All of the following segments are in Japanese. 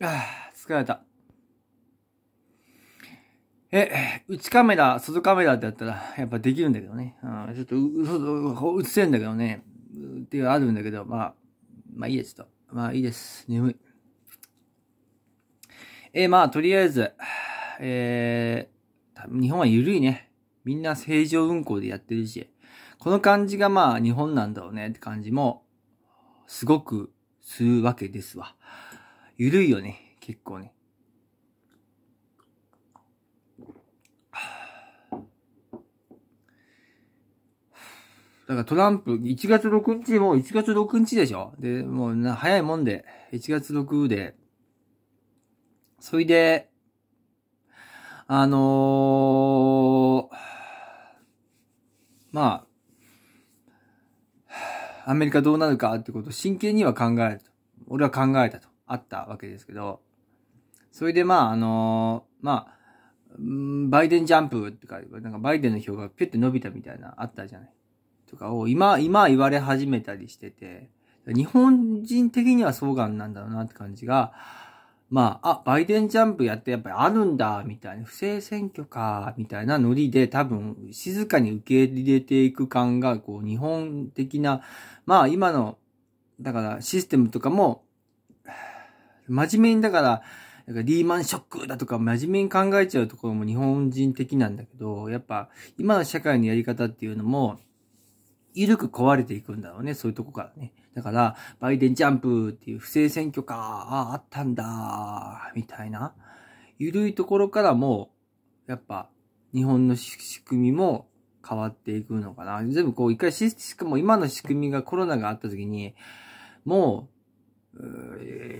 ああ、疲れた。え、内カメラ、外カメラってやったら、やっぱできるんだけどね。うん、ちょっと、う、う、映せんだけどね。っていうあるんだけど、まあ、まあいいですと。まあいいです。眠い。えまあ、とりあえず、えー、日本は緩いね。みんな正常運行でやってるし、この感じがまあ日本なんだろうねって感じも、すごくするわけですわ。ゆるいよね、結構ね。だからトランプ、1月6日、もう1月6日でしょで、もうな、早いもんで、1月6で、そいで、あのー、まあ、アメリカどうなるかってことを真剣には考えると。俺は考えたと。あったわけですけど、それでまあ、あのまあ、バイデンジャンプとか、なんかバイデンの票がピュって伸びたみたいな、あったじゃない。とかを今、今言われ始めたりしてて、日本人的にはそうがんなんだろうなって感じが、まあ、あ、バイデンジャンプやってやっぱりあるんだ、みたいな、不正選挙か、みたいなノリで多分静かに受け入れていく感が、こう、日本的な、まあ今の、だからシステムとかも真面目にだから、なんかリーマンショックだとか真面目に考えちゃうところも日本人的なんだけど、やっぱ今の社会のやり方っていうのも、緩く壊れていくんだろうね、そういうとこからね。だから、バイデンジャンプっていう不正選挙か、ああ、あったんだ、みたいな。緩いところからも、やっぱ、日本の仕組みも変わっていくのかな。全部こう、一回し、しかも今の仕組みがコロナがあった時に、もう、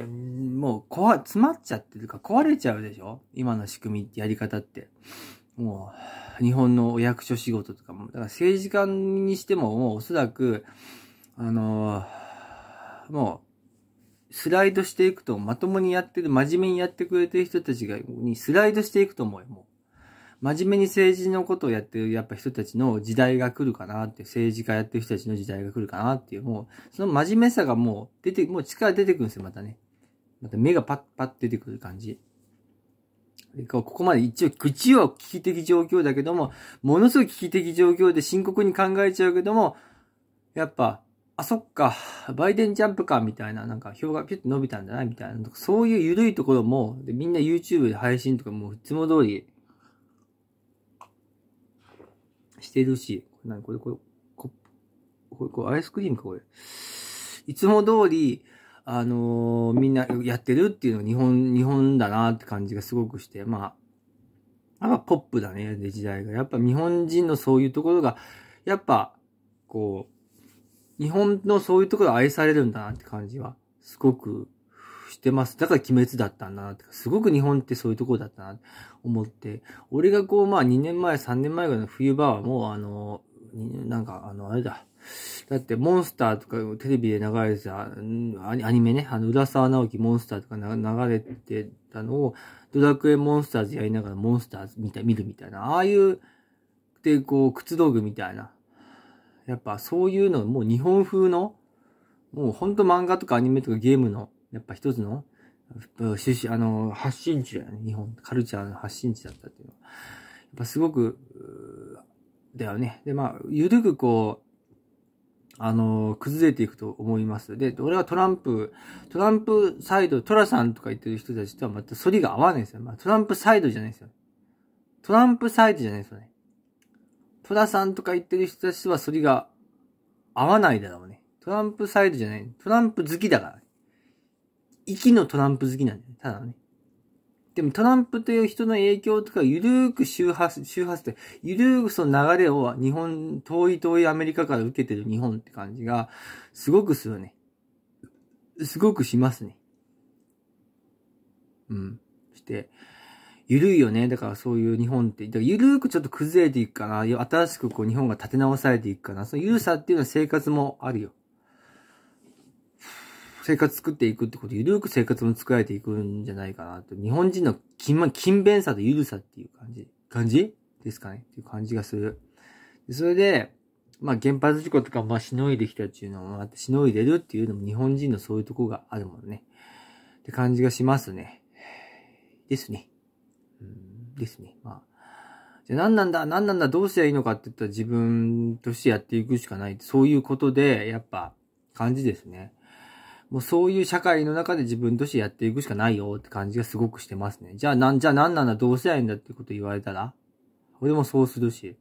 もう、こわ、詰まっちゃってるか、壊れちゃうでしょ今の仕組みってやり方って。もう、日本のお役所仕事とかも、だから政治家にしても、もうおそらく、あのー、もう、スライドしていくと、まともにやってる、真面目にやってくれてる人たちが、にスライドしていくと思うよ、もう。真面目に政治のことをやってるやっぱ人たちの時代が来るかなって、政治家やってる人たちの時代が来るかなっていう、もう、その真面目さがもう出て、もう力出てくるんですよ、またね。また目がパッパッ出てくる感じ。ここまで一応、口は危機的状況だけども、ものすごい危機的状況で深刻に考えちゃうけども、やっぱ、あ、そっか、バイデンジャンプか、みたいな、なんか、票がピュッと伸びたんじゃないみたいな、そういう緩いところも、みんな YouTube で配信とかもういつも通りしてるし、これ何これこれ、これ、これアイスクリームかこれ。いつも通り、あのー、みんなやってるっていうのが日本、日本だなって感じがすごくして、まあ、やっぱポップだね、で時代が。やっぱ日本人のそういうところが、やっぱ、こう、日本のそういうところ愛されるんだなって感じは、すごく知ってます。だから鬼滅だったんだなって。すごく日本ってそういうところだったなって思って。俺がこう、まあ2年前、3年前ぐらいの冬場はもうあの、なんかあの、あれだ。だってモンスターとかテレビで流れてた、アニメね、あの、浦沢直樹モンスターとか流れてたのを、ドラクエモンスターズやりながらモンスターズ見た見るみたいな、ああいう、で、こう、靴道具みたいな。やっぱそういうの、もう日本風の、もうほんと漫画とかアニメとかゲームのやっぱ一つの、出身、あの、発信地だよね。日本、カルチャーの発信地だったっていうのは。やっぱすごく、だよね。で、まあ、ゆるくこう、あの、崩れていくと思います。で、俺はトランプ、トランプサイド、トラさんとか言ってる人たちとはまた反りが合わないんですよ。まあ、トランプサイドじゃないですよ。トランプサイドじゃないですよね。トラさんとか言ってる人たちとは反りが合わないだろうね。トランプサイドじゃない。トランプ好きだから、ね。息のトランプ好きなんだよね、ただね。でもトランプという人の影響とか、ゆるーく周波数、周波数って、ゆるーくその流れを日本、遠い遠いアメリカから受けてる日本って感じが、すごくするね。すごくしますね。うん。して、ゆるいよね。だからそういう日本って、だからゆるーくちょっと崩れていくかな。新しくこう日本が立て直されていくかな。そのゆるさっていうのは生活もあるよ。生活作っていくってこと、ゆるく生活も作られていくんじゃないかなと。日本人の勤、勤勉さとゆるさっていう感じ、感じですかねっていう感じがする。それで、まあ原発事故とか、まあしのいできたっていうのもあって、しのいでるっていうのも日本人のそういうとこがあるもんね。って感じがしますね。ですね。うん、ですね。まあ。じゃあ何なんだ何なんだどうすりゃいいのかって言ったら自分としてやっていくしかない。そういうことで、やっぱ、感じですね。もうそういう社会の中で自分としてやっていくしかないよって感じがすごくしてますね。じゃあなん、じゃあなんなんだ、どうせらいんだってこと言われたら、俺もそうするし。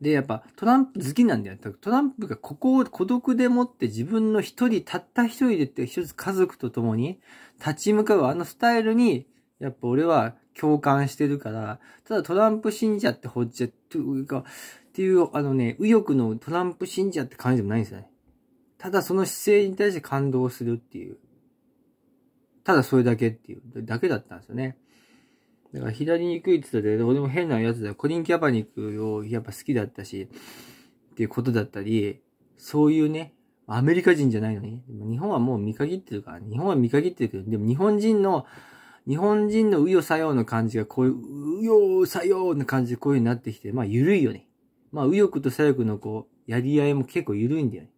で、やっぱトランプ好きなんだよ。トランプがここを孤独でもって自分の一人、たった一人でって一つ家族と共に立ち向かうあのスタイルに、やっぱ俺は共感してるから、ただトランプ信者ってほっちゃというか、っていう、あのね、右翼のトランプ信者って感じでもないんですよね。ただその姿勢に対して感動するっていう。ただそれだけっていう、だけだったんですよね。だから左に行くって言ったけど、俺も変なやつだ。コリン・キャパニックをやっぱ好きだったし、っていうことだったり、そういうね、アメリカ人じゃないのに、日本はもう見限ってるから、日本は見限ってるけど、でも日本人の、日本人の右与左右の感じがこういう、右与左右の感じでこういう風になってきて、まあ緩いよね。まあ右翼と左翼のこう、やり合いも結構緩いんだよね。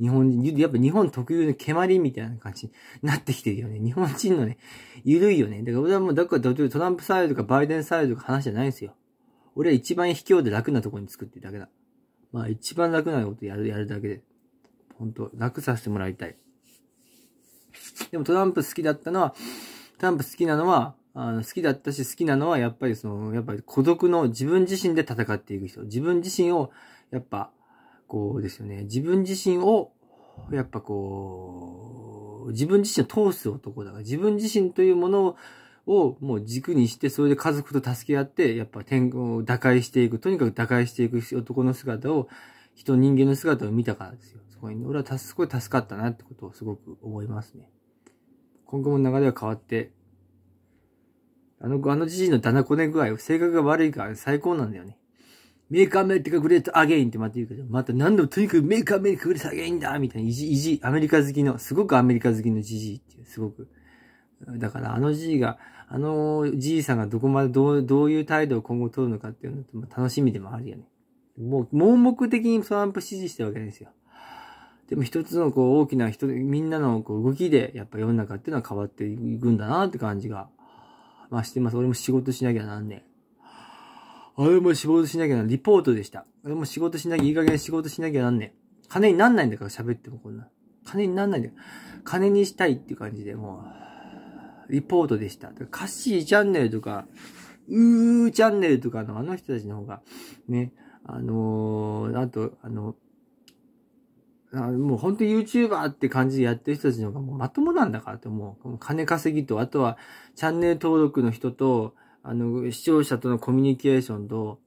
日本人、やっぱ日本特有の蹴鞠みたいな感じになってきてるよね。日本人のね、緩いよね。だから俺はもう、だからトランプサイドとかバイデンサイドとか話じゃないんですよ。俺は一番卑怯で楽なとこに作ってるだけだ。まあ一番楽なことやる、やるだけで。本当楽させてもらいたい。でもトランプ好きだったのは、トランプ好きなのは、あの、好きだったし、好きなのは、やっぱりその、やっぱり孤独の自分自身で戦っていく人。自分自身を、やっぱ、こうですよね、自分自身を、やっぱこう、自分自身を通す男だから、自分自身というものをもう軸にして、それで家族と助け合って、やっぱ天を打開していく、とにかく打開していく男の姿を、人、人間の姿を見たからですよ。そこに、俺はたすごい助かったなってことをすごく思いますね。今後も流れは変わって、あの、あのじじいのだなこね具合、性格が悪いから最高なんだよね。メーカーメリカグレートアゲインってまた言うけど、また何度もとにかくメーカーメリカグレートアゲインだみたいな、意地、意地、アメリカ好きの、すごくアメリカ好きのじじいっていう、すごく。だからあのじいが、あのじいさんがどこまでどう、どういう態度を今後取るのかっていうのて楽しみでもあるよね。もう、盲目的にトランプ支持してるわけですよ。でも一つのこう大きな人、みんなのこう動きで、やっぱ世の中っていうのは変わっていくんだなって感じが、まあしてます。俺も仕事しなきゃなんねあれも仕事しなきゃな、リポートでした。あれも仕事しなきゃ、いい加減仕事しなきゃなんねん。金になんないんだから喋ってもこんな。金になんないんだよ。金にしたいっていう感じで、もう、リポートでした。カッシーチャンネルとか、うーチャンネルとかのあの人たちの方が、ね、あのー、あと、あの、あもう本当 YouTuber って感じでやってる人たちの方がもうまともなんだからって思う。金稼ぎと、あとはチャンネル登録の人と、あの、視聴者とのコミュニケーションと、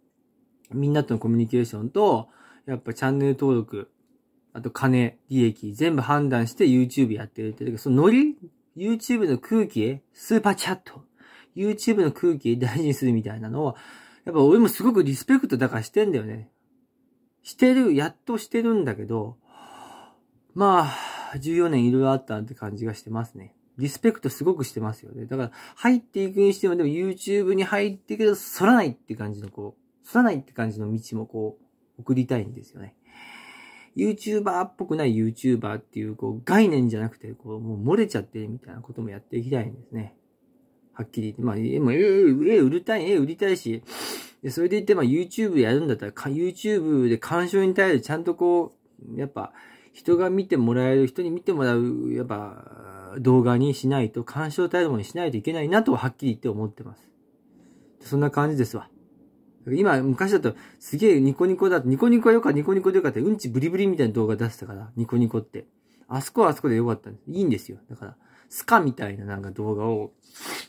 みんなとのコミュニケーションと、やっぱチャンネル登録、あと金、利益、全部判断して YouTube やってるって。そのノリ ?YouTube の空気スーパーチャット ?YouTube の空気大事にするみたいなのを、やっぱ俺もすごくリスペクトだからしてんだよね。してる、やっとしてるんだけど、まあ、14年いろいろあったって感じがしてますね。リスペクトすごくしてますよね。だから、入っていくにしても、でも YouTube に入っていくけど、反らないって感じの、こう、反らないって感じの道もこう、送りたいんですよね。YouTuber っぽくない YouTuber っていう、こう、概念じゃなくて、こう、もう漏れちゃってるみたいなこともやっていきたいんですね。はっきり言って。まあ、ええ、ええ、売りたい、絵売りたいし、でそれで言って、まあ YouTube やるんだったら、YouTube で鑑賞に対してちゃんとこう、やっぱ、人が見てもらえる、人に見てもらう、やっぱ、動画にしないと、鑑賞態度にしないといけないなとはっきり言って思ってます。そんな感じですわ。今、昔だと、すげえニコニコだ、ニコニコよか、ニコニコでよかって、うんちブリブリみたいな動画出したから、ニコニコって。あそこはあそこでよかったんです。いいんですよ。だから、スカみたいななんか動画を、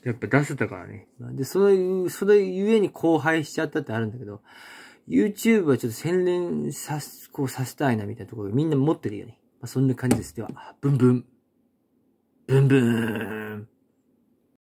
やっぱ出せたからね。で、それ、それゆえに荒廃しちゃったってあるんだけど、YouTube はちょっと洗練さす、こうさせたいなみたいなところみんな持ってるよね。まあ、そんな感じです。では、ブンブン。ブンブーン。